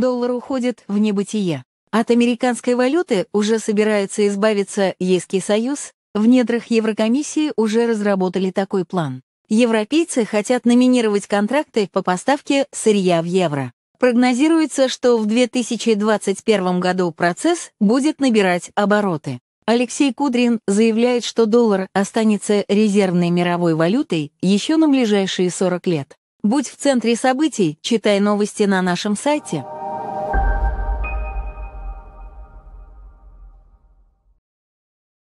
доллар уходит в небытие. От американской валюты уже собирается избавиться Ейский союз, в недрах Еврокомиссии уже разработали такой план. Европейцы хотят номинировать контракты по поставке сырья в евро. Прогнозируется, что в 2021 году процесс будет набирать обороты. Алексей Кудрин заявляет, что доллар останется резервной мировой валютой еще на ближайшие 40 лет. Будь в центре событий, читай новости на нашем сайте.